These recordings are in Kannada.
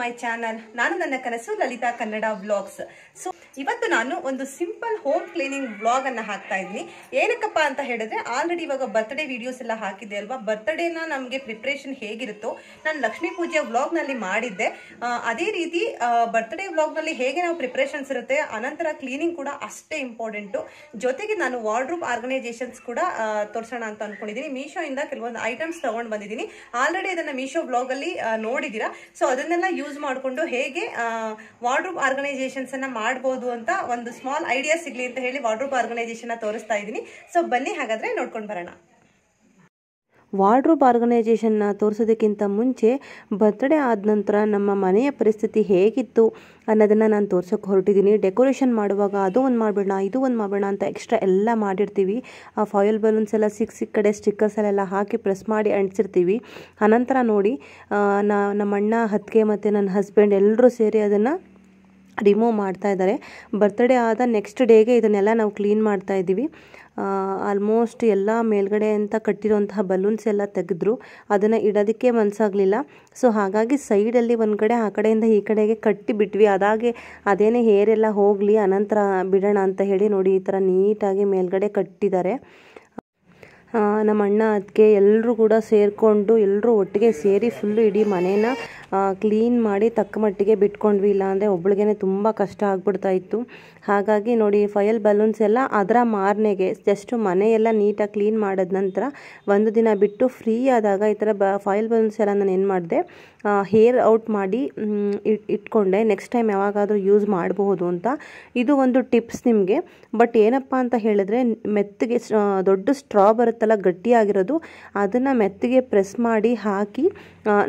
ಮೈ ಚಾನಲ್ ನಾನು ನನ್ನ ಕನಸು ಲಲಿತಾ ಕನ್ನಡ ಬ್ಲಾಗ್ಸ್ ಸೊ ಇವತ್ತು ನಾನು ಒಂದು ಸಿಂಪಲ್ ಹೋಮ್ ಕ್ಲೀನಿಂಗ್ ಬ್ಲಾಗ್ ಅನ್ನ ಹಾಕ್ತಾ ಇದ್ದೀನಿ ಏನಕ್ಕಪ್ಪ ಅಂತ ಹೇಳಿದ್ರೆ ಆಲ್ರೆಡಿ ಇವಾಗ ಬರ್ತ್ಡೇ ವಿಡಿಯೋಸ್ ಎಲ್ಲ ಹಾಕಿದ್ದೆ ಅಲ್ವಾ ಬರ್ತ್ಡೇನ ನಮಗೆ ಪ್ರಿಪ್ರೇಷನ್ ಹೇಗಿರುತ್ತೋ ನಾನು ಲಕ್ಷ್ಮೀ ಪೂಜೆ ವ್ಲಾಗ್ ನಲ್ಲಿ ಮಾಡಿದ್ದೆ ಅದೇ ರೀತಿ ಬರ್ತ್ಡೇ ವ್ಲಾಗ್ ನಲ್ಲಿ ಹೇಗೆ ನಾವು ಪ್ರಿಪ್ರೇಷನ್ಸ್ ಇರುತ್ತೆ ಅನಂತರ ಕ್ಲೀನಿಂಗ್ ಕೂಡ ಅಷ್ಟೇ ಇಂಪಾರ್ಟೆಂಟು ಜೊತೆಗೆ ನಾನು ವಾರ್ಡ್ರೂಮ್ ಆರ್ಗನೈಸೇಷನ್ಸ್ ಕೂಡ ತೋರಿಸೋಣ ಅಂತ ಅನ್ಕೊಂಡಿದ್ದೀನಿ ಮೀಶೋ ಇಂದ ಕೆಲವೊಂದು ಐಟಮ್ಸ್ ತಗೊಂಡ್ ಬಂದಿದ್ದೀನಿ ಆಲ್ರೆಡಿ ಅದನ್ನ ಮೀಶೋ ಬ್ಲಾಗ್ ಅಲ್ಲಿ ನೋಡಿದೀರಾ ಸೊ ಅದನ್ನೆಲ್ಲ ಯೂಸ್ ಮಾಡ್ಕೊಂಡು ಹೇಗೆ ವಾರ್ಡ್ರೂಬ್ ಅನ್ನ ಮಾಡ್ಬೋದು ಅಂತ ಒಂದು ಸ್ಮಾಲ್ ಐಡಿಯಾ ಸಿಗ್ಲಿ ಅಂತ ಹೇಳಿ ವಾರ್ಡ್ರೂಬ್ ಆರ್ಗನೈಸೇಷನ್ ತೋರಿಸ್ತಾ ಇದ್ದೀನಿ ಸೊ ಬನ್ನಿ ಹಾಗಾದ್ರೆ ನೋಡ್ಕೊಂಡು ಬರೋಣ ವಾರ್ಡ್ರೋಬ್ ಆರ್ಗನೈಜೇಷನ್ನ ತೋರಿಸೋದಕ್ಕಿಂತ ಮುಂಚೆ ಬರ್ತ್ಡೇ ಆದ ನಂತರ ನಮ್ಮ ಮನೆಯ ಪರಿಸ್ಥಿತಿ ಹೇಗಿತ್ತು ಅನ್ನೋದನ್ನು ನಾನು ತೋರ್ಸೋಕ್ಕೆ ಹೊರಟಿದ್ದೀನಿ ಡೆಕೋರೇಷನ್ ಮಾಡುವಾಗ ಅದು ಒಂದು ಮಾಡಬೇಡ ಇದು ಒಂದು ಮಾಡಬೇಡ ಅಂತ ಎಕ್ಸ್ಟ್ರಾ ಎಲ್ಲ ಮಾಡಿರ್ತೀವಿ ಆ ಫಾಯಲ್ ಬಲೂನ್ಸ್ ಎಲ್ಲ ಸಿಕ್ಕ ಸಿಕ್ ಕಡೆ ಸ್ಟಿಕ್ಕರ್ಸಲ್ಲೆಲ್ಲ ಹಾಕಿ ಪ್ರೆಸ್ ಮಾಡಿ ಅಂಟಿಸಿರ್ತೀವಿ ಅನಂತರ ನೋಡಿ ನಾ ನಮ್ಮ ಅಣ್ಣ ಹತ್ತಿಗೆ ಮತ್ತು ನನ್ನ ಹಸ್ಬೆಂಡ್ ಎಲ್ಲರೂ ಸೇರಿ ಅದನ್ನು ರಿಮೂವ್ ಮಾಡ್ತಾ ಇದ್ದಾರೆ ಬರ್ತ್ಡೇ ಆದ ನೆಕ್ಸ್ಟ್ ಡೇಗೆ ಇದನ್ನೆಲ್ಲ ನಾವು ಕ್ಲೀನ್ ಮಾಡ್ತಾ ಇದ್ದೀವಿ ಆಲ್ಮೋಸ್ಟ್ ಎಲ್ಲ ಮೇಲ್ಗಡೆ ಅಂತ ಕಟ್ಟಿರೋಂತಹ ಬಲೂನ್ಸ್ ಎಲ್ಲ ತೆಗೆದ್ರು ಅದನ್ನು ಇಡೋದಕ್ಕೆ ಮನಸ್ಸಾಗಲಿಲ್ಲ ಸೊ ಹಾಗಾಗಿ ಸೈಡಲ್ಲಿ ಒಂದು ಕಡೆ ಆ ಕಡೆಯಿಂದ ಈ ಕಡೆಗೆ ಕಟ್ಟಿ ಬಿಟ್ವಿ ಅದಾಗೆ ಅದೇನೇ ಹೇರೆಲ್ಲ ಹೋಗಲಿ ಅನಂತರ ಬಿಡೋಣ ಅಂತ ಹೇಳಿ ನೋಡಿ ಈ ಥರ ನೀಟಾಗಿ ಮೇಲ್ಗಡೆ ಕಟ್ಟಿದ್ದಾರೆ ನಮ್ಮ ಅಣ್ಣ ಅದಕ್ಕೆ ಎಲ್ಲರೂ ಕೂಡ ಸೇರಿಕೊಂಡು ಎಲ್ಲರೂ ಒಟ್ಟಿಗೆ ಸೇರಿ ಫುಲ್ಲು ಇಡೀ ಮನೇನ ಕ್ಲೀನ್ ಮಾಡಿ ತಕ್ಕ ಮಟ್ಟಿಗೆ ಬಿಟ್ಕೊಂಡ್ವಿ ಇಲ್ಲಾಂದರೆ ಒಬ್ಳಿಗೆ ತುಂಬ ಕಷ್ಟ ಇತ್ತು ಹಾಗಾಗಿ ನೋಡಿ ಫಯಲ್ ಬಲೂನ್ಸ್ ಎಲ್ಲ ಅದರ ಮಾರನೆಗೆ ಜಸ್ಟ್ ಮನೆಯೆಲ್ಲ ನೀಟಾಗಿ ಕ್ಲೀನ್ ಮಾಡಿದ ನಂತರ ಒಂದು ದಿನ ಬಿಟ್ಟು ಫ್ರೀ ಆದಾಗ ಈ ಥರ ಬ ಫಾಯಿಲ್ ಬಲೂನ್ಸ್ ಎಲ್ಲ ನಾನು ಏನು ಮಾಡಿದೆ ಹೇರ್ ಔಟ್ ಮಾಡಿ ಇಟ್ಕೊಂಡೆ ನೆಕ್ಸ್ಟ್ ಟೈಮ್ ಯಾವಾಗಾದರೂ ಯೂಸ್ ಮಾಡಬಹುದು ಅಂತ ಇದು ಒಂದು ಟಿಪ್ಸ್ ನಿಮಗೆ ಬಟ್ ಏನಪ್ಪ ಅಂತ ಹೇಳಿದ್ರೆ ಮೆತ್ತಿಗೆ ದೊಡ್ಡ ಸ್ಟ್ರಾ ಬರುತ್ತಲ್ಲ ಗಟ್ಟಿಯಾಗಿರೋದು ಅದನ್ನು ಮೆತ್ತಿಗೆ ಪ್ರೆಸ್ ಮಾಡಿ ಹಾಕಿ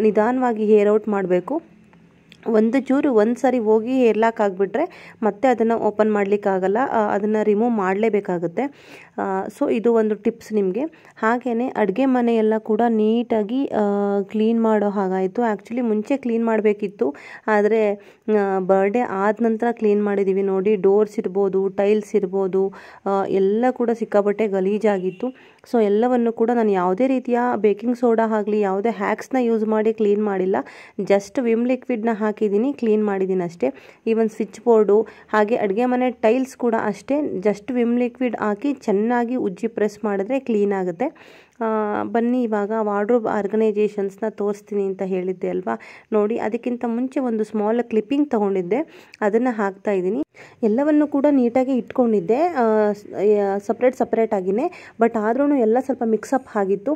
ನಿಧಾನವಾಗಿ ಹೇರ್ ಔಟ್ ಮಾಡಿ ಮಾಡಬೇಕು ಒಂದು ಚೂರು ಒಂದು ಸಾರಿ ಹೋಗಿ ಆಗಿಬಿಟ್ರೆ ಮತ್ತೆ ಅದನ್ನು ಓಪನ್ ಮಾಡಲಿಕ್ಕಾಗಲ್ಲ ಅದನ್ನು ರಿಮೂವ್ ಮಾಡಲೇಬೇಕಾಗುತ್ತೆ ಸೊ ಇದು ಒಂದು ಟಿಪ್ಸ್ ನಿಮಗೆ ಹಾಗೆಯೇ ಅಡುಗೆ ಮನೆಯೆಲ್ಲ ಕೂಡ ನೀಟಾಗಿ ಕ್ಲೀನ್ ಮಾಡೋ ಹಾಗಾಯಿತು ಆ್ಯಕ್ಚುಲಿ ಮುಂಚೆ ಕ್ಲೀನ್ ಮಾಡಬೇಕಿತ್ತು ಆದರೆ ಬರ್ಡೇ ಆದ ನಂತರ ಕ್ಲೀನ್ ಮಾಡಿದ್ದೀವಿ ನೋಡಿ ಡೋರ್ಸ್ ಇರ್ಬೋದು ಟೈಲ್ಸ್ ಇರ್ಬೋದು ಎಲ್ಲ ಕೂಡ ಸಿಕ್ಕಾಪಟ್ಟೆ ಗಲೀಜಾಗಿತ್ತು ಸೊ ಎಲ್ಲವನ್ನು ಕೂಡ ನಾನು ಯಾವುದೇ ರೀತಿಯ ಬೇಕಿಂಗ್ ಸೋಡಾ ಆಗಲಿ ಯಾವುದೇ ಹ್ಯಾಕ್ಸ್ನ ಯೂಸ್ ಮಾಡಿ ಕ್ಲೀನ್ ಮಾಡಿಲ್ಲ ಜಸ್ಟ್ ವಿಮ್ ಲಿಕ್ವಿಡ್ನ ಹಾಕಿ ಹಾಕಿದ್ದೀನಿ ಕ್ಲೀನ್ ಮಾಡಿದ್ದೀನಿ ಅಷ್ಟೇ ಈವನ್ ಸ್ವಿಚ್ ಬೋರ್ಡು ಹಾಗೆ ಅಡುಗೆ ಮನೆ ಟೈಲ್ಸ್ ಕೂಡ ಅಷ್ಟೇ ಜಸ್ಟ್ ವಿಮ್ ಲಿಕ್ವಿಡ್ ಹಾಕಿ ಚೆನ್ನಾಗಿ ಉಜ್ಜಿ ಪ್ರೆಸ್ ಮಾಡಿದ್ರೆ ಕ್ಲೀನ್ ಆಗುತ್ತೆ ಬನ್ನಿ ಇವಾಗ ವಾರ್ಡ್ರೋಬ್ ಆರ್ಗನೈಜೇಷನ್ಸ್ನ ತೋರಿಸ್ತೀನಿ ಅಂತ ಹೇಳಿದ್ದೆ ಅಲ್ವಾ ನೋಡಿ ಅದಕ್ಕಿಂತ ಮುಂಚೆ ಒಂದು ಸ್ಮಾಲ್ ಕ್ಲಿಪ್ಪಿಂಗ್ ತೊಗೊಂಡಿದ್ದೆ ಅದನ್ನು ಹಾಕ್ತಾ ಇದ್ದೀನಿ ಎಲ್ಲವನ್ನು ಕೂಡ ನೀಟಾಗಿ ಇಟ್ಕೊಂಡಿದ್ದೆ ಸಪ್ರೇಟ್ ಸಪ್ರೇಟ್ ಆಗಿನೇ ಬಟ್ ಆದ್ರೂ ಎಲ್ಲ ಸ್ವಲ್ಪ ಮಿಕ್ಸಪ್ ಆಗಿತ್ತು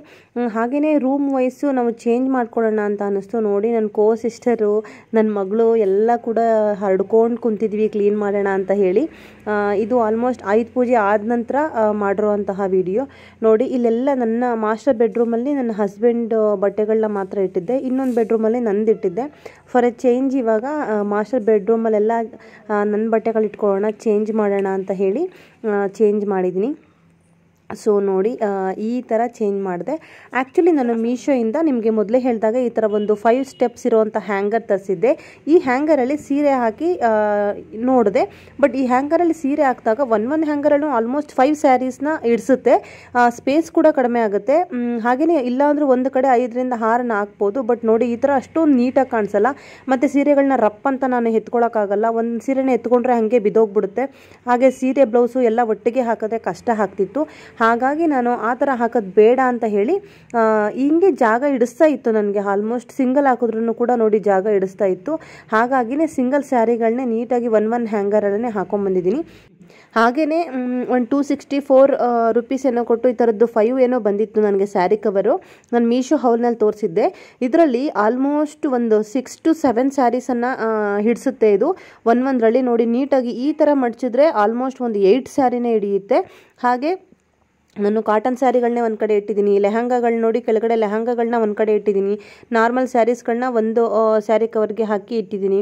ಹಾಗೆಯೇ ರೂಮ್ ವೈಸು ನಾವು ಚೇಂಜ್ ಮಾಡ್ಕೊಳ್ಳೋಣ ಅಂತ ಅನ್ನಿಸ್ತು ನೋಡಿ ನನ್ನ ಕೋ ಸಿಸ್ಟರು ನನ್ನ ಮಗಳು ಎಲ್ಲ ಕೂಡ ಹರಡ್ಕೊಂಡು ಕುಂತಿದ್ವಿ ಕ್ಲೀನ್ ಮಾಡೋಣ ಅಂತ ಹೇಳಿ ಇದು ಆಲ್ಮೋಸ್ಟ್ ಆಯುಧ ಪೂಜೆ ಆದ ನಂತರ ಮಾಡಿರೋ ಅಂತಹ ವಿಡಿಯೋ ನೋಡಿ ಇಲ್ಲೆಲ್ಲ ನನ್ನ ಮಾಸ್ಟರ್ ಬೆಡ್ರೂಮಲ್ಲಿ ನನ್ನ ಹಸ್ಬೆಂಡ್ ಬಟ್ಟೆಗಳನ್ನ ಮಾತ್ರ ಇಟ್ಟಿದ್ದೆ ಇನ್ನೊಂದು ಬೆಡ್ರೂಮಲ್ಲಿ ನಂದು ಇಟ್ಟಿದ್ದೆ ಫಾರ್ ಎ ಚೇಂಜ್ ಇವಾಗ ಮಾಸ್ಟರ್ ಬೆಡ್ರೂಮಲ್ಲೆಲ್ಲ ನನ್ನ ಬಟ್ಟೆಗಳು ಇಟ್ಕೊಳ್ಳೋಣ ಚೇಂಜ್ ಮಾಡೋಣ ಅಂತ ಹೇಳಿ ಚೇಂಜ್ ಮಾಡಿದ್ದೀನಿ ಸೊ ನೋಡಿ ಈ ಥರ ಚೇಂಜ್ ಮಾಡಿದೆ ಆ್ಯಕ್ಚುಲಿ ನಾನು ಮೀಶೋಯಿಂದ ನಿಮಗೆ ಮೊದಲೇ ಹೇಳಿದಾಗ ಈ ಥರ ಒಂದು ಫೈವ್ ಸ್ಟೆಪ್ಸ್ ಇರುವಂಥ ಹ್ಯಾಂಗರ್ ತರಿಸಿದ್ದೆ ಈ ಹ್ಯಾಂಗರಲ್ಲಿ ಸೀರೆ ಹಾಕಿ ನೋಡಿದೆ ಬಟ್ ಈ ಹ್ಯಾಂಗರಲ್ಲಿ ಸೀರೆ ಹಾಕಿದಾಗ ಒನ್ ಒಂದು ಹ್ಯಾಂಗರಲ್ಲೂ ಆಲ್ಮೋಸ್ಟ್ ಫೈವ್ ಸ್ಯಾರೀಸ್ನ ಇಡಿಸುತ್ತೆ ಸ್ಪೇಸ್ ಕೂಡ ಕಡಿಮೆ ಆಗುತ್ತೆ ಹಾಗೆಯೇ ಇಲ್ಲಾಂದ್ರೂ ಒಂದು ಕಡೆ ಐದರಿಂದ ಹಾರನ ಹಾಕ್ಬೋದು ಬಟ್ ನೋಡಿ ಈ ಥರ ಅಷ್ಟೊಂದು ನೀಟಾಗಿ ಕಾಣಿಸಲ್ಲ ಮತ್ತು ಸೀರೆಗಳನ್ನ ರಪ್ ಅಂತ ನಾನು ಎತ್ಕೊಳ್ಳೋಕ್ಕಾಗಲ್ಲ ಒಂದು ಸೀರೆನ ಎತ್ಕೊಂಡ್ರೆ ಹಾಗೆ ಬಿದ್ದೋಗ್ಬಿಡುತ್ತೆ ಹಾಗೆ ಸೀರೆ ಬ್ಲೌಸು ಎಲ್ಲ ಒಟ್ಟಿಗೆ ಹಾಕಿದ್ರೆ ಕಷ್ಟ ಆಗ್ತಿತ್ತು ಹಾಗಾಗಿ ನಾನು ಆ ಥರ ಹಾಕೋದು ಬೇಡ ಅಂತ ಹೇಳಿ ಹಿಂಗೆ ಜಾಗ ಇಡಿಸ್ತಾ ಇತ್ತು ನನಗೆ ಆಲ್ಮೋಸ್ಟ್ ಸಿಂಗಲ್ ಹಾಕಿದ್ರೂ ಕೂಡ ನೋಡಿ ಜಾಗ ಇಡಿಸ್ತಾ ಇತ್ತು ಹಾಗಾಗಿನೇ ಸಿಂಗಲ್ ಸ್ಯಾರಿಗಳನ್ನೇ ನೀಟಾಗಿ ಒನ್ ಒನ್ ಹ್ಯಾಂಗರಲ್ಲೇ ಹಾಕೊಂಡ್ಬಂದಿದ್ದೀನಿ ಹಾಗೆಯೇ ಒಂದು ಟೂ ಸಿಕ್ಸ್ಟಿ ಫೋರ್ ರುಪೀಸ್ ಏನೋ ಕೊಟ್ಟು ಈ ಥರದ್ದು ಫೈವ್ ಏನೋ ಬಂದಿತ್ತು ನನಗೆ ಸ್ಯಾರಿ ಕವರು ನಾನು ಮೀಶೋ ಹೌಲ್ನಲ್ಲಿ ತೋರಿಸಿದ್ದೆ ಇದರಲ್ಲಿ ಆಲ್ಮೋಸ್ಟ್ ಒಂದು ಸಿಕ್ಸ್ ಟು ಸೆವೆನ್ ಸ್ಯಾರೀಸನ್ನು ಹಿಡಿಸುತ್ತೆ ಇದು ಒಂದರಲ್ಲಿ ನೋಡಿ ನೀಟಾಗಿ ಈ ಥರ ಮಡಚಿದ್ರೆ ಆಲ್ಮೋಸ್ಟ್ ಒಂದು ಏಯ್ಟ್ ಸ್ಯಾರಿನೇ ಹಿಡಿಯುತ್ತೆ ಹಾಗೆ ನಾನು ಕಾಟನ್ ಸ್ಯಾರಿಗಳನ್ನೇ ಒಂದು ಕಡೆ ಇಟ್ಟಿದ್ದೀನಿ ಲೆಹಂಗಾಗಳು ನೋಡಿ ಕೆಳಗಡೆ ಲೆಹಂಗಾಗಳನ್ನ ಒಂದು ಕಡೆ ಇಟ್ಟಿದ್ದೀನಿ ನಾರ್ಮಲ್ ಸ್ಯಾರೀಸ್ಗಳನ್ನ ಒಂದು ಸ್ಯಾರಿ ಕವರ್ಗೆ ಹಾಕಿ ಇಟ್ಟಿದ್ದೀನಿ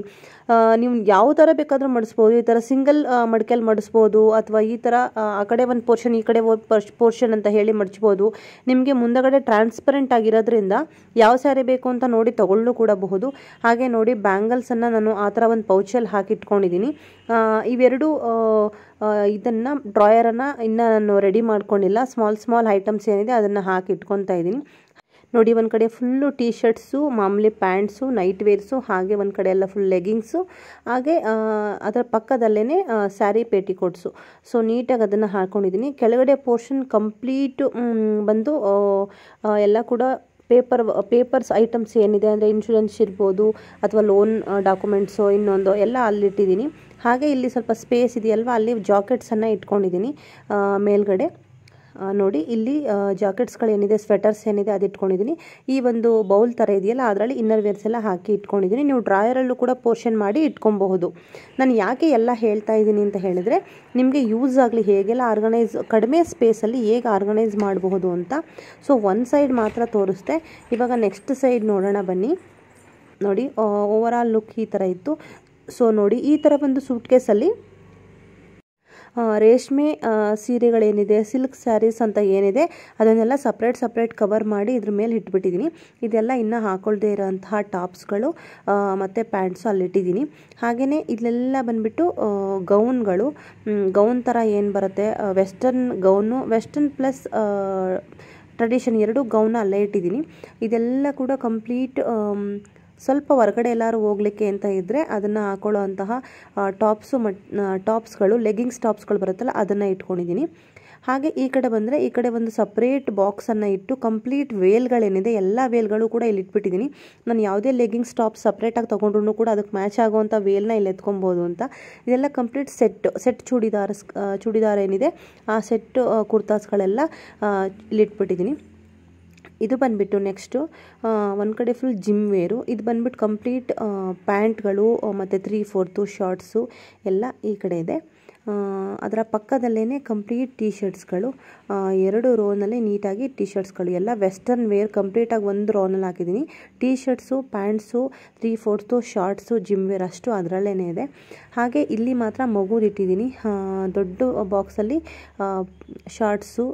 ನೀವು ಯಾವ ಥರ ಬೇಕಾದರೂ ಮಡಿಸ್ಬೋದು ಈ ಥರ ಸಿಂಗಲ್ ಮಡಿಕೆಯಲ್ಲಿ ಮಡಿಸ್ಬೋದು ಅಥವಾ ಈ ಥರ ಆ ಕಡೆ ಒಂದು ಪೋರ್ಷನ್ ಈ ಕಡೆ ಒಂದು ಪೋರ್ಷನ್ ಅಂತ ಹೇಳಿ ಮಡಿಸ್ಬೋದು ನಿಮಗೆ ಮುಂದಗಡೆ ಟ್ರಾನ್ಸ್ಪರೆಂಟ್ ಆಗಿರೋದ್ರಿಂದ ಯಾವ ಸ್ಯಾರಿ ಬೇಕು ಅಂತ ನೋಡಿ ತಗೊಳ್ಳೂ ಕೂಡಬಹುದು ಹಾಗೆ ನೋಡಿ ಬ್ಯಾಂಗಲ್ಸನ್ನು ನಾನು ಆ ಥರ ಒಂದು ಪೌಚಲ್ಲಿ ಹಾಕಿಟ್ಕೊಂಡಿದ್ದೀನಿ ಇವೆರಡು ಇದನ್ನು ಡ್ರಾಯರನ್ನು ಇನ್ನೂ ನಾನು ರೆಡಿ ಮಾಡ್ಕೊಂಡಿಲ್ಲ ಸ್ಮಾಲ್ ಸ್ಮಾಲ್ ಐಟಮ್ಸ್ ಏನಿದೆ ಅದನ್ನು ಹಾಕಿ ಇದ್ದೀನಿ ನೋಡಿ ಒಂದು ಕಡೆ ಫುಲ್ಲು ಟೀ ಶರ್ಟ್ಸು ಮಾಮೂಲಿ ಪ್ಯಾಂಟ್ಸು ನೈಟ್ ವೇರ್ಸು ಹಾಗೆ ಒಂದು ಕಡೆ ಎಲ್ಲ ಫುಲ್ ಲೆಗಿಂಗ್ಸು ಹಾಗೆ ಅದರ ಪಕ್ಕದಲ್ಲೇ ಸ್ಯಾರಿ ಪೇಟಿಕೋಟ್ಸು ಸೊ ನೀಟಾಗಿ ಅದನ್ನು ಹಾಕ್ಕೊಂಡಿದ್ದೀನಿ ಕೆಳಗಡೆ ಪೋರ್ಷನ್ ಕಂಪ್ಲೀಟು ಬಂದು ಎಲ್ಲ ಕೂಡ ಪೇಪರ್ ಪೇಪರ್ಸ್ ಐಟಮ್ಸ್ ಏನಿದೆ ಅಂದರೆ ಇನ್ಶೂರೆನ್ಸ್ ಇರ್ಬೋದು ಅಥವಾ ಲೋನ್ ಡಾಕ್ಯುಮೆಂಟ್ಸು ಇನ್ನೊಂದು ಎಲ್ಲ ಅಲ್ಲಿಟ್ಟಿದ್ದೀನಿ ಹಾಗೆ ಇಲ್ಲಿ ಸ್ವಲ್ಪ ಸ್ಪೇಸ್ ಇದೆಯಲ್ವ ಅಲ್ಲಿ ಜಾಕೆಟ್ಸನ್ನು ಇಟ್ಕೊಂಡಿದ್ದೀನಿ ಮೇಲ್ಗಡೆ ನೋಡಿ ಇಲ್ಲಿ ಜಾಕೆಟ್ಸ್ಗಳು ಏನಿದೆ ಸ್ವೆಟರ್ಸ್ ಏನಿದೆ ಅದು ಇಟ್ಕೊಂಡಿದ್ದೀನಿ ಈ ಒಂದು ಬೌಲ್ ಥರ ಇದೆಯಲ್ಲ ಅದರಲ್ಲಿ ಇನ್ನರ್ ವೇರ್ಸ್ ಎಲ್ಲ ಹಾಕಿ ಇಟ್ಕೊಂಡಿದ್ದೀನಿ ನೀವು ಡ್ರಾಯರಲ್ಲೂ ಕೂಡ ಪೋರ್ಷನ್ ಮಾಡಿ ಇಟ್ಕೊಬಹುದು ನಾನು ಯಾಕೆ ಎಲ್ಲ ಹೇಳ್ತಾ ಇದ್ದೀನಿ ಅಂತ ಹೇಳಿದರೆ ನಿಮಗೆ ಯೂಸ್ ಆಗಲಿ ಹೇಗೆಲ್ಲ ಆರ್ಗನೈಸ್ ಕಡಿಮೆ ಸ್ಪೇಸಲ್ಲಿ ಹೇಗೆ ಆರ್ಗನೈಸ್ ಮಾಡಬಹುದು ಅಂತ ಸೊ ಒನ್ ಸೈಡ್ ಮಾತ್ರ ತೋರಿಸ್ದೆ ಇವಾಗ ನೆಕ್ಸ್ಟ್ ಸೈಡ್ ನೋಡೋಣ ಬನ್ನಿ ನೋಡಿ ಓವರ್ ಆಲ್ ಲುಕ್ ಈ ಥರ ಇತ್ತು ಸೊ ನೋಡಿ ಈ ಥರ ಒಂದು ಸೂಟ್ ಕೇಸಲ್ಲಿ ರೇಷ್ಮೆ ಸೀರೆಗಳೇನಿದೆ ಸಿಲ್ಕ್ ಸ್ಯಾರೀಸ್ ಅಂತ ಏನಿದೆ ಅದನ್ನೆಲ್ಲ ಸಪ್ರೇಟ್ ಸಪ್ರೇಟ್ ಕವರ್ ಮಾಡಿ ಇದ್ರ ಮೇಲೆ ಇಟ್ಬಿಟ್ಟಿದ್ದೀನಿ ಇದೆಲ್ಲ ಇನ್ನೂ ಹಾಕೊಳ್ಳದೆ ಇರೋಂತಹ ಟಾಪ್ಸ್ಗಳು ಮತ್ತು ಪ್ಯಾಂಟ್ಸು ಅಲ್ಲಿಟ್ಟಿದ್ದೀನಿ ಹಾಗೆಯೇ ಇಲ್ಲೆಲ್ಲ ಬಂದುಬಿಟ್ಟು ಗೌನ್ಗಳು ಗೌನ್ ಥರ ಏನು ಬರುತ್ತೆ western gown western plus tradition ಎರಡೂ ಗೌನ ಅಲ್ಲೇ ಇಟ್ಟಿದ್ದೀನಿ ಇದೆಲ್ಲ ಕೂಡ ಕಂಪ್ಲೀಟ್ ಸ್ವಲ್ಪ ಹೊರಗಡೆ ಎಲ್ಲರೂ ಹೋಗ್ಲಿಕ್ಕೆ ಅಂತ ಇದ್ದರೆ ಅದನ್ನು ಹಾಕೊಳ್ಳೋ ಅಂತಹ ಟಾಪ್ಸು ಮಟ್ ಟಾಪ್ಸ್ಗಳು ಲೆಗಿಂಗ್ಸ್ ಟಾಪ್ಸ್ಗಳು ಬರುತ್ತಲ್ಲ ಅದನ್ನು ಇಟ್ಕೊಂಡಿದ್ದೀನಿ ಹಾಗೆ ಈ ಕಡೆ ಬಂದರೆ ಈ ಕಡೆ ಒಂದು ಸಪ್ರೇಟ್ ಬಾಕ್ಸನ್ನು ಇಟ್ಟು ಕಂಪ್ಲೀಟ್ ವೇಲ್ಗಳೇನಿದೆ ಎಲ್ಲ ವೇಲ್ಗಳು ಕೂಡ ಇಲ್ಲಿ ಇಟ್ಬಿಟ್ಟಿದ್ದೀನಿ ನಾನು ಯಾವುದೇ ಲೆಗಿಂಗ್ಸ್ ಟಾಪ್ಸ್ ಸಪ್ರೇಟಾಗಿ ತೊಗೊಂಡ್ರು ಕೂಡ ಅದಕ್ಕೆ ಮ್ಯಾಚ್ ಆಗುವಂಥ ವೇಲ್ನ ಇಲ್ಲಿ ಎತ್ಕೊಬೋದು ಅಂತ ಇದೆಲ್ಲ ಕಂಪ್ಲೀಟ್ ಸೆಟ್ ಸೆಟ್ ಚೂಡಿದಾರ್ಸ್ ಚೂಡಿದಾರ ಏನಿದೆ ಆ ಸೆಟ್ಟು ಕುರ್ತಾಸ್ಗಳೆಲ್ಲ ಇಲ್ಲಿ ಇಟ್ಬಿಟ್ಟಿದ್ದೀನಿ ಇದು ಬಂದ್ಬಿಟ್ಟು ನೆಕ್ಸ್ಟು ಒಂದು ಕಡೆ ಫುಲ್ ಜಿಮ್ ವೇರು ಇದು ಬಂದ್ಬಿಟ್ಟು ಕಂಪ್ಲೀಟ್ ಪ್ಯಾಂಟ್ಗಳು ಮತ್ತು ತ್ರೀ ಫೋರ್ತು ಶಾರ್ಟ್ಸು ಎಲ್ಲ ಈ ಕಡೆ ಇದೆ ಅದರ ಪಕ್ಕದಲ್ಲೇ ಕಂಪ್ಲೀಟ್ ಟೀ ಶರ್ಟ್ಸ್ಗಳು ಎರಡು ರೋನಲ್ಲಿ ನೀಟಾಗಿ ಟೀ ಶರ್ಟ್ಸ್ಗಳು ಎಲ್ಲ ವೆಸ್ಟರ್ನ್ ವೇರ್ ಕಂಪ್ಲೀಟಾಗಿ ಒಂದು ರೋನಲ್ಲಿ ಹಾಕಿದ್ದೀನಿ T shirts pants three fourth shorts gym wear ಅಷ್ಟು ಅದರಲ್ಲೇ ಇದೆ ಹಾಗೆ ಇಲ್ಲಿ ಮಾತ್ರ ಮಗುದಿಟ್ಟಿದ್ದೀನಿ ದೊಡ್ಡ ಬಾಕ್ಸಲ್ಲಿ ಶಾರ್ಟ್ಸು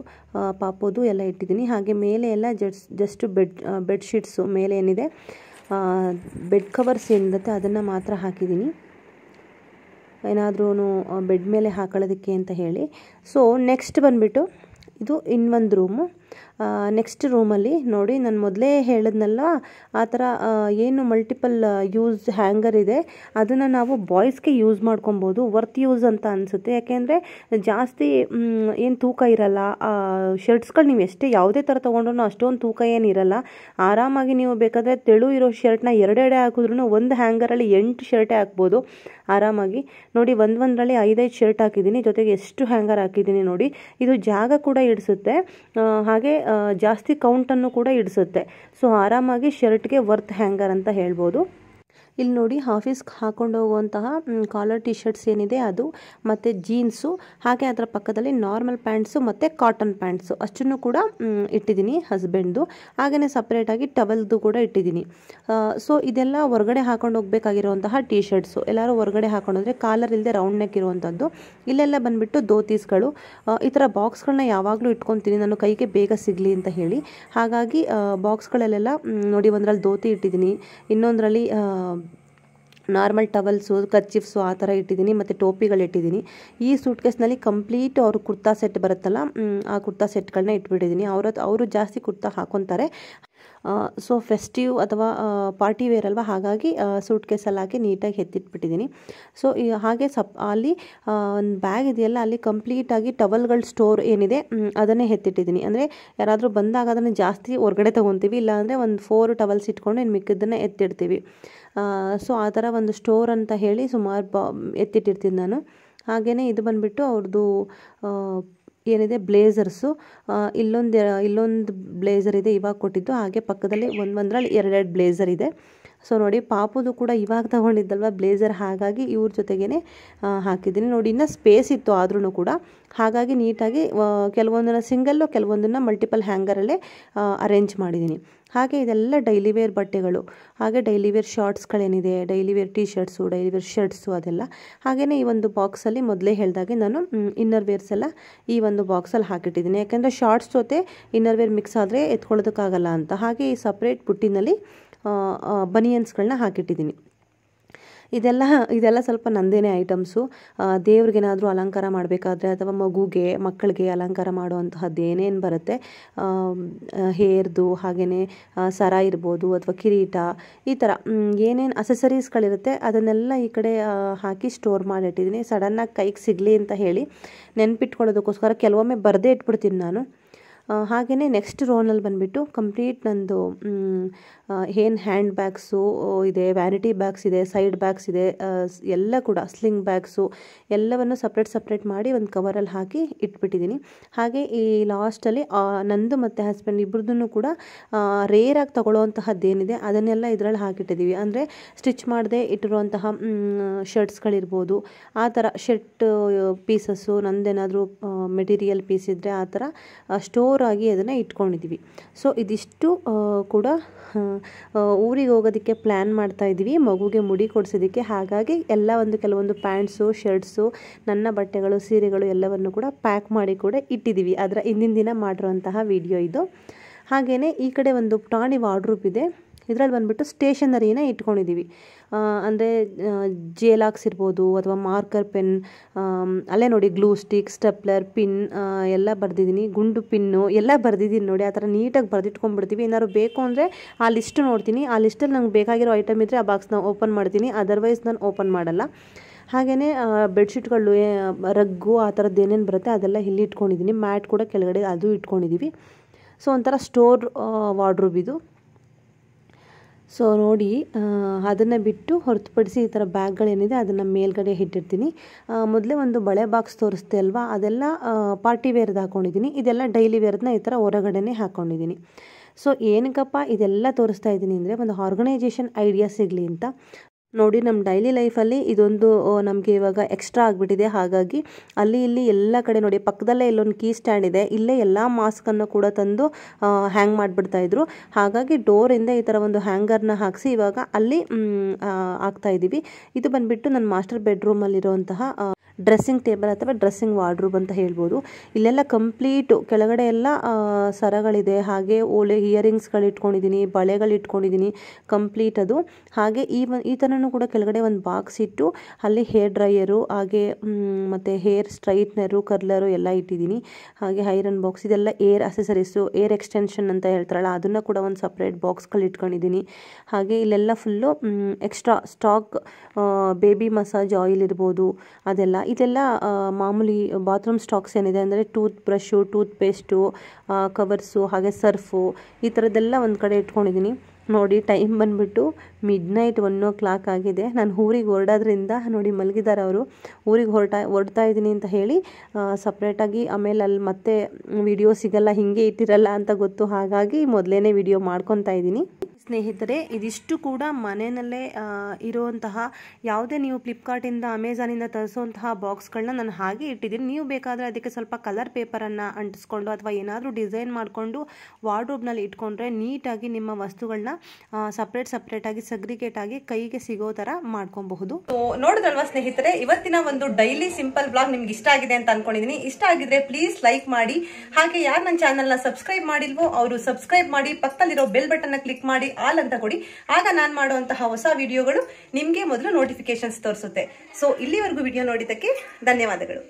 ಪಾಪೋದು ಎಲ್ಲ ಇಟ್ಟಿದ್ದೀನಿ ಹಾಗೆ ಮೇಲೆ ಎಲ್ಲ ಜಸ್ ಜಸ್ಟ್ ಬೆಡ್ ಬೆಡ್ಶೀಟ್ಸು ಮೇಲೆ ಏನಿದೆ ಬೆಡ್ ಕವರ್ಸ್ ಏನಿರುತ್ತೆ ಅದನ್ನು ಮಾತ್ರ ಹಾಕಿದ್ದೀನಿ ಏನಾದ್ರೂ ಬೆಡ್ ಮೇಲೆ ಹಾಕೊಳ್ಳೋದಕ್ಕೆ ಅಂತ ಹೇಳಿ ಸೊ ನೆಕ್ಸ್ಟ್ ಬಂದುಬಿಟ್ಟು ಇದು ಇನ್ನೊಂದು ರೂಮು ನೆಕ್ಸ್ಟ್ ರೂಮಲ್ಲಿ ನೋಡಿ ನಾನು ಮೊದಲೇ ಹೇಳಿದ್ನಲ್ಲ ಆ ಥರ ಏನು ಮಲ್ಟಿಪಲ್ ಯೂಸ್ ಹ್ಯಾಂಗರ್ ಇದೆ ಅದನ್ನು ನಾವು ಬಾಯ್ಸ್ಗೆ ಯೂಸ್ ಮಾಡ್ಕೊಬೋದು ವರ್ತ್ ಯೂಸ್ ಅಂತ ಅನಿಸುತ್ತೆ ಯಾಕೆಂದರೆ ಜಾಸ್ತಿ ಏನು ತೂಕ ಇರಲ್ಲ ಶರ್ಟ್ಸ್ಗಳು ನೀವು ಎಷ್ಟೇ ಯಾವುದೇ ಥರ ತೊಗೊಂಡ್ರು ಅಷ್ಟೊಂದು ತೂಕ ಏನಿರಲ್ಲ ಆರಾಮಾಗಿ ನೀವು ಬೇಕಾದರೆ ತೆಳು ಇರೋ ಶರ್ಟ್ನ ಎರಡೆರಡೆ ಹಾಕಿದ್ರೂ ಒಂದು ಹ್ಯಾಂಗರಲ್ಲಿ ಎಂಟು ಶರ್ಟೇ ಹಾಕ್ಬೋದು ಆರಾಮಾಗಿ ನೋಡಿ ಒಂದು ಒಂದರಲ್ಲಿ ಐದೈದು ಶರ್ಟ್ ಹಾಕಿದ್ದೀನಿ ಜೊತೆಗೆ ಎಷ್ಟು ಹ್ಯಾಂಗರ್ ಹಾಕಿದ್ದೀನಿ ನೋಡಿ ಇದು ಜಾಗ ಕೂಡ ಇಡಿಸುತ್ತೆ ಹಾಗೆ ನಿಮಗೆ ಜಾಸ್ತಿ ಕೌಂಟನ್ನು ಕೂಡ ಇಡಿಸುತ್ತೆ ಸೊ ಆರಾಮಾಗಿ ಶರ್ಟ್ಗೆ ವರ್ತ್ ಹ್ಯಾಂಗರ್ ಅಂತ ಹೇಳ್ಬೋದು ಇಲ್ಲಿ ನೋಡಿ ಆಫೀಸ್ಗೆ ಹಾಕೊಂಡು ಹೋಗುವಂತಹ ಕಾಲರ್ ಟಿ ಶರ್ಟ್ಸ್ ಏನಿದೆ ಅದು ಮತ್ತು ಜೀನ್ಸು ಹಾಗೆ ಅದರ ಪಕ್ಕದಲ್ಲಿ ನಾರ್ಮಲ್ ಪ್ಯಾಂಟ್ಸು ಮತ್ತು ಕಾಟನ್ ಪ್ಯಾಂಟ್ಸು ಅಷ್ಟನ್ನು ಕೂಡ ಇಟ್ಟಿದ್ದೀನಿ ಹಸ್ಬೆಂಡ್ದು ಹಾಗೆಯೇ ಸಪ್ರೇಟಾಗಿ ಟವಲ್ದು ಕೂಡ ಇಟ್ಟಿದ್ದೀನಿ ಸೊ ಇದೆಲ್ಲ ಹೊರಗಡೆ ಹಾಕೊಂಡು ಹೋಗಬೇಕಾಗಿರುವಂತಹ ಟಿ ಶರ್ಟ್ಸು ಎಲ್ಲರೂ ಹೊರಗಡೆ ಹಾಕೊಂಡೋದ್ರೆ ಕಾಲರ್ ಇಲ್ಲದೆ ರೌಂಡ್ ನೆಕ್ ಇರುವಂಥದ್ದು ಇಲ್ಲೆಲ್ಲ ಬಂದುಬಿಟ್ಟು ದೋತೀಸ್ಗಳು ಈ ಥರ ಬಾಕ್ಸ್ಗಳನ್ನ ಯಾವಾಗಲೂ ಇಟ್ಕೊತೀನಿ ನಾನು ಕೈಗೆ ಬೇಗ ಸಿಗಲಿ ಅಂತ ಹೇಳಿ ಹಾಗಾಗಿ ಬಾಕ್ಸ್ಗಳಲ್ಲೆಲ್ಲ ನೋಡಿ ಒಂದರಲ್ಲಿ ದೋತಿ ಇಟ್ಟಿದ್ದೀನಿ ಇನ್ನೊಂದರಲ್ಲಿ ನಾರ್ಮಲ್ ಟವಲ್ಸು ಕರ್ಚಿಫ್ಸು ಆ ಥರ ಇಟ್ಟಿದ್ದೀನಿ ಮತ್ತು ಟೋಪಿಗಳು ಇಟ್ಟಿದ್ದೀನಿ ಈ ಸೂಟ್ ಕೇಸ್ನಲ್ಲಿ ಕಂಪ್ಲೀಟ್ ಅವರು ಕುರ್ತಾ ಸೆಟ್ ಬರುತ್ತಲ್ಲ ಆ ಕುರ್ತಾ ಸೆಟ್ಗಳನ್ನ ಇಟ್ಬಿಟ್ಟಿದ್ದೀನಿ ಅವರ ಅವರು ಜಾಸ್ತಿ ಕುರ್ತಾ ಹಾಕೊತಾರೆ ಸೊ ಫೆಸ್ಟಿವ್ ಅಥವಾ ಪಾರ್ಟಿ ವೇರ್ ಅಲ್ವಾ ಹಾಗಾಗಿ ಸೂಟ್ ಕೇಸಲ್ಲಿ ಹಾಕಿ ನೀಟಾಗಿ ಎತ್ತಿಟ್ಬಿಟ್ಟಿದ್ದೀನಿ ಸೊ ಹಾಗೆ ಸಪ್ ಅಲ್ಲಿ ಒಂದು ಬ್ಯಾಗ್ ಇದೆಯಲ್ಲ ಅಲ್ಲಿ ಕಂಪ್ಲೀಟಾಗಿ ಟವಲ್ಗಳ ಸ್ಟೋರ್ ಏನಿದೆ ಅದನ್ನೇ ಎತ್ತಿಟ್ಟಿದ್ದೀನಿ ಅಂದರೆ ಯಾರಾದರೂ ಬಂದಾಗ ಅದನ್ನು ಜಾಸ್ತಿ ಹೊರಗಡೆ ತೊಗೊತೀವಿ ಇಲ್ಲಾಂದರೆ ಒಂದು ಫೋರ್ ಟವಲ್ಸ್ ಇಟ್ಕೊಂಡು ಇನ್ನು ಮಿಕ್ಕಿದ್ದನ್ನು ಎತ್ತಿಡ್ತೀವಿ ಸೊ ಆ ಥರ ಒಂದು ಸ್ಟೋರ್ ಅಂತ ಹೇಳಿ ಸುಮಾರು ಬ ಎತ್ತಿಟ್ಟಿರ್ತೀನಿ ನಾನು ಹಾಗೆಯೇ ಇದು ಬಂದುಬಿಟ್ಟು ಅವ್ರದ್ದು ಏನಿದೆ ಬ್ಲೇಸರ್ಸು ಇಲ್ಲೊಂದು ಇಲ್ಲೊಂದು ಬ್ಲೇಸರ್ ಇದೆ ಇವಾಗ ಕೊಟ್ಟಿದ್ದು ಹಾಗೆ ಪಕ್ಕದಲ್ಲಿ ಒಂದೊಂದರಲ್ಲಿ ಎರಡೆರಡು ಬ್ಲೇಸರ್ ಇದೆ ಸೊ ನೋಡಿ ಪಾಪುದು ಕೂಡ ಇವಾಗ ತಗೊಂಡಿದ್ದಲ್ವ ಬ್ಲೇಸರ್ ಹಾಗಾಗಿ ಇವ್ರ ಜೊತೆಗೇ ಹಾಕಿದ್ದೀನಿ ನೋಡಿ ಇನ್ನೂ ಸ್ಪೇಸ್ ಇತ್ತು ಆದ್ರೂ ಕೂಡ ಹಾಗಾಗಿ ನೀಟಾಗಿ ಕೆಲವೊಂದನ್ನು ಸಿಂಗಲ್ಲು ಕೆಲವೊಂದನ್ನು ಮಲ್ಟಿಪಲ್ ಹ್ಯಾಂಗರಲ್ಲೇ ಅರೇಂಜ್ ಮಾಡಿದ್ದೀನಿ ಹಾಗೆ ಇದೆಲ್ಲ ಡೈಲಿ ವೇರ್ ಬಟ್ಟೆಗಳು ಹಾಗೆ ಡೈಲಿ ವೇರ್ ಶಾರ್ಟ್ಸ್ಗಳೇನಿದೆ daily wear T shirts daily wear shirts ಅದೆಲ್ಲ ಹಾಗೆಯೇ ಈ ಒಂದು ಬಾಕ್ಸಲ್ಲಿ ಮೊದಲೇ ಹೇಳಿದಾಗೆ ನಾನು ಇನ್ನರ್ ವೇರ್ಸ್ ಎಲ್ಲ ಈ ಒಂದು ಬಾಕ್ಸಲ್ಲಿ ಹಾಕಿಟ್ಟಿದ್ದೀನಿ ಯಾಕೆಂದರೆ ಶಾರ್ಟ್ಸ್ ಜೊತೆ ಇನ್ನರ್ ವೇರ್ ಮಿಕ್ಸ್ ಆದರೆ ಎತ್ಕೊಳ್ಳೋದಕ್ಕಾಗಲ್ಲ ಅಂತ ಹಾಗೆ ಈ ಸಪ್ರೇಟ್ ಬುಟ್ಟಿನಲ್ಲಿ ಬನಿಯನ್ಸ್ಗಳನ್ನ ಹಾಕಿಟ್ಟಿದ್ದೀನಿ ಇದೆಲ್ಲ ಇದೆಲ್ಲ ಸ್ವಲ್ಪ ನಂದೇನೆ ಐಟಮ್ಸು ದೇವ್ರಿಗೇನಾದರೂ ಅಲಂಕಾರ ಮಾಡಬೇಕಾದ್ರೆ ಅಥವಾ ಮಗುಗೆ ಮಕ್ಕಳಿಗೆ ಅಲಂಕಾರ ಮಾಡುವಂತಹದ್ದು ಏನೇನು ಬರುತ್ತೆ ಹೇರ್ದು ಹಾಗೆಯೇ ಸರ ಇರ್ಬೋದು ಅಥವಾ ಕಿರೀಟ ಈ ಥರ ಏನೇನು ಅಸೆಸರೀಸ್ಗಳಿರುತ್ತೆ ಅದನ್ನೆಲ್ಲ ಈ ಕಡೆ ಹಾಕಿ ಸ್ಟೋರ್ ಮಾಡಿಟ್ಟಿದ್ದೀನಿ ಸಡನ್ನಾಗಿ ಕೈಗೆ ಸಿಗಲಿ ಅಂತ ಹೇಳಿ ನೆನ್ಪಿಟ್ಕೊಳ್ಳೋದಕ್ಕೋಸ್ಕರ ಕೆಲವೊಮ್ಮೆ ಬರದೇ ಇಟ್ಬಿಡ್ತೀನಿ ನಾನು ಹಾಗೆಯೇ ನೆಕ್ಸ್ಟ್ ರೋನಲ್ಲಿ ಬಂದುಬಿಟ್ಟು ಕಂಪ್ಲೀಟ್ ನಂದು ಏನು ಹ್ಯಾಂಡ್ ಬ್ಯಾಗ್ಸು ಇದೆ ವ್ಯಾನಿಟಿ ಬ್ಯಾಗ್ಸ್ ಇದೆ ಸೈಡ್ ಬ್ಯಾಗ್ಸ್ ಇದೆ ಎಲ್ಲ ಕೂಡ ಸ್ಲಿಂಗ್ ಬ್ಯಾಗ್ಸು ಎಲ್ಲವನ್ನು ಸಪ್ರೇಟ್ ಸಪ್ರೇಟ್ ಮಾಡಿ ಒಂದು ಕವರಲ್ಲಿ ಹಾಕಿ ಇಟ್ಬಿಟ್ಟಿದ್ದೀನಿ ಹಾಗೆ ಈ ಲಾಸ್ಟಲ್ಲಿ ನಂದು ಮತ್ತು ಹಸ್ಬೆಂಡ್ ಇಬ್ಬರದನ್ನು ಕೂಡ ರೇರಾಗಿ ತಗೊಳ್ಳೋವಂತಹದ್ದೇನಿದೆ ಅದನ್ನೆಲ್ಲ ಇದರಲ್ಲಿ ಹಾಕಿಟ್ಟಿದ್ದೀವಿ ಅಂದರೆ ಸ್ಟಿಚ್ ಮಾಡದೆ ಇಟ್ಟಿರುವಂತಹ ಶರ್ಟ್ಸ್ಗಳಿರ್ಬೋದು ಆ ಥರ ಶರ್ಟ್ ಪೀಸಸ್ಸು ನಂದೇನಾದರೂ ಮೆಟೀರಿಯಲ್ ಪೀಸ್ ಇದ್ದರೆ ಆ ಥರ ಸ್ಟೋರ್ ಆಗಿ ಅದನ್ನು ಇಟ್ಕೊಂಡಿದ್ದೀವಿ ಸೊ ಇದಿಷ್ಟು ಕೂಡ ಊರಿಗೆ ಹೋಗೋದಕ್ಕೆ ಪ್ಲ್ಯಾನ್ ಮಾಡ್ತಾ ಇದ್ದೀವಿ ಮಗುಗೆ ಮುಡಿ ಕೊಡಿಸೋದಕ್ಕೆ ಹಾಗಾಗಿ ಎಲ್ಲ ಒಂದು ಕೆಲವೊಂದು ಪ್ಯಾಂಟ್ಸು ಶರ್ಟ್ಸು ನನ್ನ ಬಟ್ಟೆಗಳು ಸೀರೆಗಳು ಎಲ್ಲವನ್ನು ಕೂಡ ಪ್ಯಾಕ್ ಮಾಡಿ ಕೂಡ ಇಟ್ಟಿದ್ದೀವಿ ಅದರ ಹಿಂದಿನ ದಿನ ಮಾಡಿರುವಂತಹ ವಿಡಿಯೋ ಇದು ಹಾಗೆಯೇ ಈ ಕಡೆ ಒಂದು ಟಾಣಿ ವಾರ್ಡ್ರೂಪ್ ಇದೆ ಇದರಲ್ಲಿ ಬಂದುಬಿಟ್ಟು ಸ್ಟೇಷನರಿನ ಇಟ್ಕೊಂಡಿದ್ದೀವಿ ಅಂದರೆ ಜೇಲಾಕ್ಸ್ ಇರ್ಬೋದು ಅಥವಾ ಮಾರ್ಕರ್ ಪೆನ್ ಅಲ್ಲೇ ನೋಡಿ ಗ್ಲೂ ಸ್ಟಿಕ್ ಸ್ಟೆಪ್ಲರ್ ಪಿನ್ ಎಲ್ಲ ಬರೆದಿದ್ದೀನಿ ಗುಂಡು ಪಿನ್ನು ಎಲ್ಲ ಬರೆದಿದ್ದೀನಿ ನೋಡಿ ಆ ಥರ ನೀಟಾಗಿ ಬರೆದಿಟ್ಕೊಂಡ್ಬಿಡ್ತೀವಿ ಏನಾದ್ರು ಬೇಕು ಅಂದರೆ ಆ ಲಿಸ್ಟ್ ನೋಡ್ತೀನಿ ಆ ಲಿಸ್ಟಲ್ಲಿ ನಂಗೆ ಬೇಕಾಗಿರೋ ಐಟಮ್ ಇದ್ದರೆ ಆ ಬಾಕ್ಸ್ನ ಓಪನ್ ಮಾಡ್ತೀನಿ ಅದರ್ವೈಸ್ ನಾನು ಓಪನ್ ಮಾಡಲ್ಲ ಹಾಗೆಯೇ ಬೆಡ್ಶೀಟ್ಗಳು ರಗ್ಗು ಆ ಥರದ್ದು ಏನೇನು ಬರುತ್ತೆ ಅದೆಲ್ಲ ಇಲ್ಲಿ ಇಟ್ಕೊಂಡಿದ್ದೀನಿ ಮ್ಯಾಟ್ ಕೂಡ ಕೆಳಗಡೆ ಅದು ಇಟ್ಕೊಂಡಿದ್ದೀವಿ ಸೊ ಒಂಥರ ಸ್ಟೋರ್ ವಾರ್ಡ್ರೂಬ್ ಇದು ಸೊ ನೋಡಿ ಅದನ್ನು ಬಿಟ್ಟು ಹೊರತುಪಡಿಸಿ ಈ ಥರ ಬ್ಯಾಗ್ಗಳೇನಿದೆ ಅದನ್ನು ಮೇಲ್ಗಡೆ ಇಟ್ಟಿರ್ತೀನಿ ಮೊದಲೇ ಒಂದು ಬಳೆ ಬಾಕ್ಸ್ ತೋರಿಸ್ತೇ ಅಲ್ವಾ ಅದೆಲ್ಲ ಪಾರ್ಟಿ ವೇರ್ದು ಹಾಕ್ಕೊಂಡಿದ್ದೀನಿ ಇದೆಲ್ಲ ಡೈಲಿ ವೇರ್ದನ್ನ ಈ ಥರ ಹೊರಗಡೆನೇ ಹಾಕ್ಕೊಂಡಿದ್ದೀನಿ ಸೊ ಏನಕ್ಕಪ್ಪ ಇದೆಲ್ಲ ತೋರಿಸ್ತಾ ಇದ್ದೀನಿ ಅಂದರೆ ಒಂದು ಆರ್ಗನೈಜೇಷನ್ ಐಡಿಯಾ ಸಿಗಲಿ ಅಂತ ನೋಡಿ ನಮ್ಮ ಡೈಲಿ ಲೈಫಲ್ಲಿ ಇದೊಂದು ನಮಗೆ ಇವಾಗ ಎಕ್ಸ್ಟ್ರಾ ಆಗಿಬಿಟ್ಟಿದೆ ಹಾಗಾಗಿ ಅಲ್ಲಿ ಇಲ್ಲಿ ಎಲ್ಲ ಕಡೆ ನೋಡಿ ಪಕ್ಕದಲ್ಲೇ ಇಲ್ಲೊಂದು ಕೀ ಸ್ಟ್ಯಾಂಡ್ ಇದೆ ಇಲ್ಲೇ ಎಲ್ಲ ಮಾಸ್ಕನ್ನು ಕೂಡ ತಂದು ಹ್ಯಾಂಗ್ ಮಾಡಿಬಿಡ್ತಾಯಿದ್ರು ಹಾಗಾಗಿ ಡೋರಿಂದ ಈ ಥರ ಒಂದು ಹ್ಯಾಂಗರ್ನ ಹಾಕಿಸಿ ಇವಾಗ ಅಲ್ಲಿ ಹಾಕ್ತಾ ಇದ್ದೀವಿ ಇದು ಬಂದುಬಿಟ್ಟು ನನ್ನ ಮಾಸ್ಟರ್ ಬೆಡ್ರೂಮಲ್ಲಿರುವಂತಹ ಡ್ರೆಸ್ಸಿಂಗ್ ಟೇಬಲ್ ಅಥವಾ ಡ್ರೆಸ್ಸಿಂಗ್ ವಾರ್ಡ್ರೂಬ್ ಅಂತ ಹೇಳ್ಬೋದು ಇಲ್ಲೆಲ್ಲ ಕಂಪ್ಲೀಟು ಕೆಳಗಡೆ ಎಲ್ಲ ಸರಗಳಿದೆ ಹಾಗೆ ಓಲೆ ಇಯರಿಂಗ್ಸ್ಗಳು ಇಟ್ಕೊಂಡಿದ್ದೀನಿ ಬಳೆಗಳು ಇಟ್ಕೊಂಡಿದ್ದೀನಿ ಕಂಪ್ಲೀಟ್ ಅದು ಹಾಗೆ ಈ ಈ ಥರನೂ ಕೂಡ ಕೆಳಗಡೆ ಒಂದು ಬಾಕ್ಸ್ ಇಟ್ಟು ಅಲ್ಲಿ ಹೇರ್ ಡ್ರೈಯರು ಹಾಗೆ ಮತ್ತು ಹೇರ್ ಸ್ಟ್ರೈಟ್ನರು ಕರ್ಲರು ಎಲ್ಲ ಇಟ್ಟಿದ್ದೀನಿ ಹಾಗೆ ಐರನ್ ಬಾಕ್ಸ್ ಇದೆಲ್ಲ ಏರ್ ಅಸೆಸರೀಸು ಏರ್ ಎಕ್ಸ್ಟೆನ್ಷನ್ ಅಂತ ಹೇಳ್ತಾರಲ್ಲ ಅದನ್ನು ಕೂಡ ಒಂದು ಸಪ್ರೇಟ್ ಬಾಕ್ಸ್ಗಳು ಇಟ್ಕೊಂಡಿದ್ದೀನಿ ಹಾಗೆ ಇಲ್ಲೆಲ್ಲ full extra stock baby massage oil ಇರ್ಬೋದು ಅದೆಲ್ಲ ಇದೆಲ್ಲ ಮಾಮೂಲಿ ಬಾತ್ರೂಮ್ ಸ್ಟಾಕ್ಸ್ ಏನಿದೆ ಅಂದರೆ toothbrush toothpaste covers ಹಾಗೆ ಸರ್ಫು ಈ ಥರದ್ದೆಲ್ಲ ಒಂದು ಕಡೆ ಇಟ್ಕೊಂಡಿದ್ದೀನಿ ನೋಡಿ ಟೈಮ್ ಬಂದುಬಿಟ್ಟು midnight one o'clock ಆಗಿದೆ ನಾನು ಊರಿಗೆ ಹೊರಡೋದ್ರಿಂದ ನೋಡಿ ಮಲಗಿದ್ದಾರೆ ಅವರು ಊರಿಗೆ ಹೊರಟ ಹೊರಡ್ತಾ ಇದ್ದೀನಿ ಅಂತ ಹೇಳಿ ಸಪ್ರೇಟಾಗಿ ಆಮೇಲೆ ಅಲ್ಲಿ ಮತ್ತೆ ವಿಡಿಯೋ ಸಿಗಲ್ಲ ಹೀಗೆ ಇಟ್ಟಿರಲ್ಲ ಅಂತ ಗೊತ್ತು ಹಾಗಾಗಿ ಮೊದಲೇ ವಿಡಿಯೋ ಮಾಡ್ಕೊತಾ ಇದ್ದೀನಿ ಸ್ನೇಹಿತರೆ ಇದಿಷ್ಟು ಕೂಡ ಮನೆಯಲ್ಲೇ ಇರುವಂತಹ ಯಾವುದೇ ನೀವು ಫ್ಲಿಪ್ಕಾರ್ಟಿಂದ ಅಮೆಝಾನಿಂದ ತರಿಸುವಂತಹ ಬಾಕ್ಸ್ಗಳನ್ನ ನಾನು ಹಾಗೆ ಇಟ್ಟಿದ್ದೀನಿ ನೀವು ಬೇಕಾದರೆ ಅದಕ್ಕೆ ಸ್ವಲ್ಪ ಕಲರ್ ಪೇಪರನ್ನು ಅಂಟಿಸ್ಕೊಂಡು ಅಥವಾ ಏನಾದರೂ ಡಿಸೈನ್ ಮಾಡಿಕೊಂಡು ವಾರ್ಡ್ರೋಬ್ನಲ್ಲಿ ಇಟ್ಕೊಂಡ್ರೆ ನೀಟಾಗಿ ನಿಮ್ಮ ವಸ್ತುಗಳನ್ನ ಸಪ್ರೇಟ್ ಸಪ್ರೇಟಾಗಿ ಸಗ್ರಿಗೇಟ್ ಆಗಿ ಕೈಗೆ ಸಿಗೋ ಥರ ಮಾಡ್ಕೊಬಹುದು ನೋಡಿದ್ರಲ್ವಾ ಸ್ನೇಹಿತರೆ ಇವತ್ತಿನ ಒಂದು ಡೈಲಿ ಸಿಂಪಲ್ ಬ್ಲಾಗ್ ನಿಮ್ಗೆ ಇಷ್ಟ ಆಗಿದೆ ಅಂತ ಅನ್ಕೊಂಡಿದ್ದೀನಿ ಇಷ್ಟ ಆಗಿದ್ರೆ ಪ್ಲೀಸ್ ಲೈಕ್ ಮಾಡಿ ಹಾಗೆ ಯಾರು ನನ್ನ ಚಾನಲ್ನ ಸಬ್ಸ್ಕ್ರೈಬ್ ಮಾಡಿಲ್ವೋ ಅವರು ಸಬ್ಸ್ಕ್ರೈಬ್ ಮಾಡಿ ಪಕ್ಕದಲ್ಲಿರೋ ಬೆಲ್ ಬಟನ್ನ ಕ್ಲಿಕ್ ಮಾಡಿ ಆಲ್ ಅಂತ ಕೊಡಿ ಆಗ ನಾನು ಮಾಡುವಂತಹ ಹೊಸ ವಿಡಿಯೋಗಳು ನಿಮಗೆ ಮೊದಲು ನೋಟಿಫಿಕೇಶನ್ಸ್ ತೋರಿಸುತ್ತೆ ಸೊ ಇಲ್ಲಿವರೆಗೂ ವಿಡಿಯೋ ನೋಡಿದ್ದಕ್ಕೆ ಧನ್ಯವಾದಗಳು